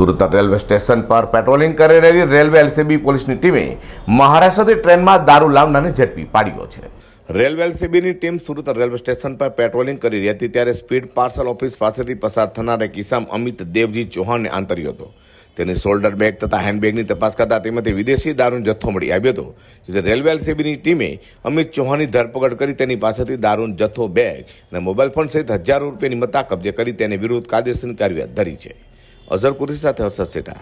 Surat railway station પર patrolling કરી રહેલી રેલવે એલસીબી પોલીસની ટીમે મહારાષ્ટ્રથી ટ્રેનમાં દારૂ લાવનારને ઝડપી પાડ્યો છે રેલવે એલસીબીની ટીમ સુરત રેલવે સ્ટેશન પર પેટ્રોલિંગ કરી રહી હતી ત્યારે સ્પીડ પાર્સલ ઓફિસ પાસેથી પસાર થનાર એક કિસામ અમિત દેવજી ચૌહાણને આંતર્યો હતો તેની શોલ્ડર બેગ તથા હેન્ડબેગની તપાસ કરતા તેમાંથી વિદેશી દારૂનો જથ્થો મળી આવ્યો હતો જેથી રેલવે એલસીબીની ટીમે અમિત ચૌહાણની ધરપકડ કરી તેની પાસેથી દારૂનો જથ્થો બેગ અને મોબાઈલ ફોન સહિત હજારો રૂપિયાની મત્તા કબજે કરી તેની વિરુદ્ધ કાયદેસરની કાર્યવાહી ધરી છે अझर कुर्सी साथै हर्ष सेटा